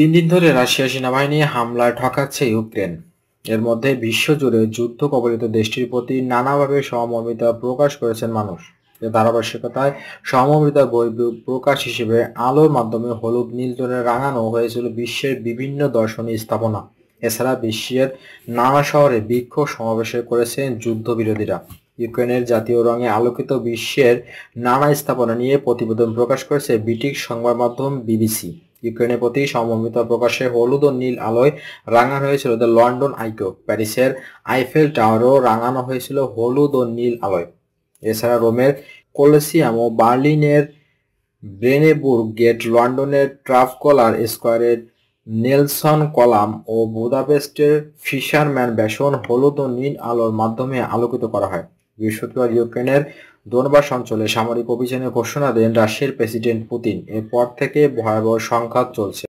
তিন দিন ধরে রাশিয়া সেনাবাহিনী হামলায় ঠকাচ্ছে ইউক্রেন এর মধ্যে বিশ্বজুড়ে যুদ্ধ কবলিত দেশটির প্রতি নানাভাবে সমর্মিতা প্রকাশ করেছেন মানুষ এর ধারাবাহিকতায় সমর্মিতা বই প্রকাশ হিসেবে আলোর মাধ্যমে হলুদ নীল জলে রাঙানো হয়েছিল বিশ্বের বিভিন্ন দর্শনীয় স্থাপনা এছাড়া বিশ্বের নানা শহরে বিক্ষোভ সমাবেশে করেছেন যুদ্ধবিরোধীরা ইউক্রেনের জাতীয় রঙে আলোকিত বিশ্বের নানা স্থাপনা নিয়ে প্রতিবেদন প্রকাশ করেছে ব্রিটিশ সংবাদ মাধ্যম বিবিসি ইউক্রেনের প্রতি সমর্মিতা প্রকাশে হলুদ ও নীল আলোয় রাঙানো হয়েছিল দ্য লন্ডন আইকো প্যারিসের আইফেল টাওয়ারও রাঙানো হয়েছিল হলুদ ও নীল আলোয় এছাড়া রোমের কোলেসিয়াম ও বার্লিনের ব্রেনেবুর্গ গেট লন্ডনের ট্রাফকলার স্কোয়ারের নেলসন কলাম ও বুদাপেস্টের ফিশারম্যান ব্যাসন হলুদ ও নীল আলোর মাধ্যমে আলোকিত করা হয় বৃহস্পতিবার ইউক্রেনের দোনবাস অঞ্চলে সামরিক অভিযানের ঘোষণা দেন রাশিয়ার প্রেসিডেন্ট পুতিন এরপর থেকে ভয়াবহ সংঘাত চলছে